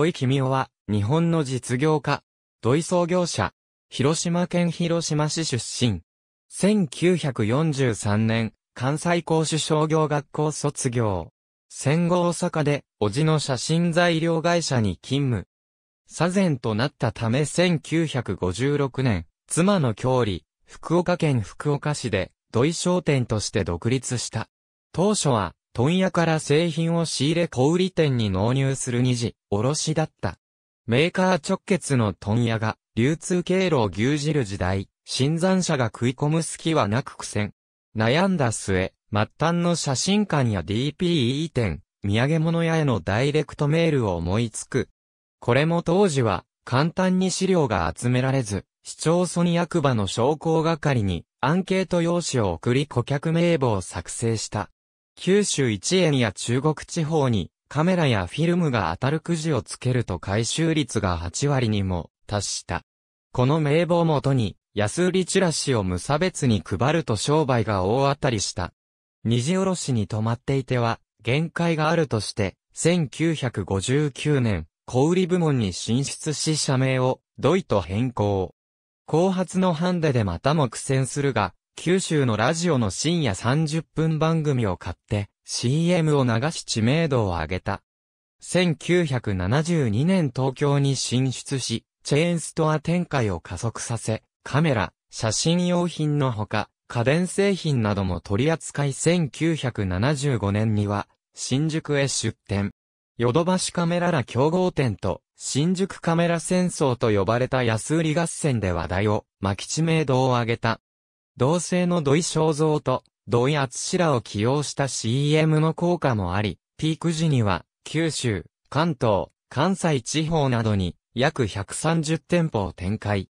土井公夫は、日本の実業家、土井創業者、広島県広島市出身。1943年、関西公主商業学校卒業。戦後大阪で、叔父の写真材料会社に勤務。左前となったため1956年、妻の郷里、福岡県福岡市で、土井商店として独立した。当初は、問屋から製品を仕入れ小売店に納入する二次、卸だった。メーカー直結の問屋が流通経路を牛耳る時代、新参者が食い込む隙はなく苦戦。悩んだ末、末端の写真館や DPE 店、土産物屋へのダイレクトメールを思いつく。これも当時は簡単に資料が集められず、市町村役場の商工係にアンケート用紙を送り顧客名簿を作成した。九州一円や中国地方にカメラやフィルムが当たるくじをつけると回収率が8割にも達した。この名簿をもとに安売りチラシを無差別に配ると商売が大当たりした。虹卸に泊まっていては限界があるとして、1959年、小売部門に進出し社名を、ドイと変更。後発のハンデでまたも苦戦するが、九州のラジオの深夜30分番組を買って、CM を流し知名度を上げた。1972年東京に進出し、チェーンストア展開を加速させ、カメラ、写真用品のほか、家電製品なども取り扱い1975年には、新宿へ出店。ヨドバシカメラら競合店と、新宿カメラ戦争と呼ばれた安売り合戦で話題を、巻き知名度を上げた。同性の土井正造と土井厚らを起用した CM の効果もあり、ピーク時には九州、関東、関西地方などに約130店舗を展開。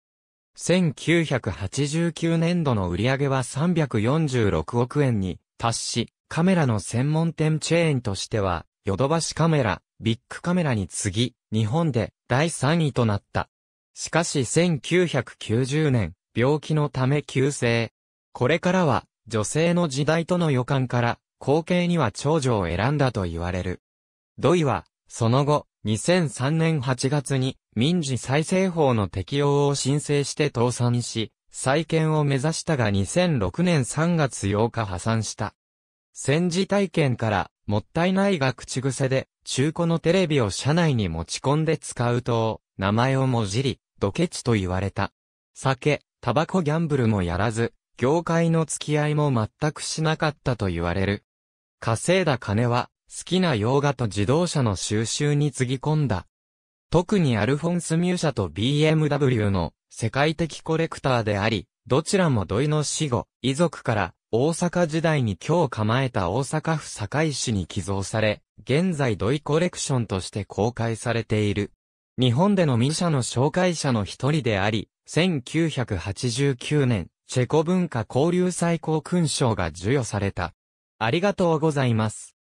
1989年度の売上は346億円に達し、カメラの専門店チェーンとしては、ヨドバシカメラ、ビッグカメラに次ぎ、日本で第3位となった。しかし1990年、病気のため急性、これからは、女性の時代との予感から、後継には長女を選んだと言われる。土井は、その後、2003年8月に民事再生法の適用を申請して倒産し、再建を目指したが2006年3月8日破産した。戦時体験から、もったいないが口癖で、中古のテレビを車内に持ち込んで使うと、名前をもじり、ドケチと言われた。酒、タバコギャンブルもやらず、業界の付き合いも全くしなかったと言われる。稼いだ金は、好きな洋画と自動車の収集につぎ込んだ。特にアルフォンス・ミューシャと BMW の世界的コレクターであり、どちらも土井の死後、遺族から大阪時代に今日構えた大阪府堺市に寄贈され、現在土井コレクションとして公開されている。日本でのミシャの紹介者の一人であり、1989年、チェコ文化交流最高勲章が授与された。ありがとうございます。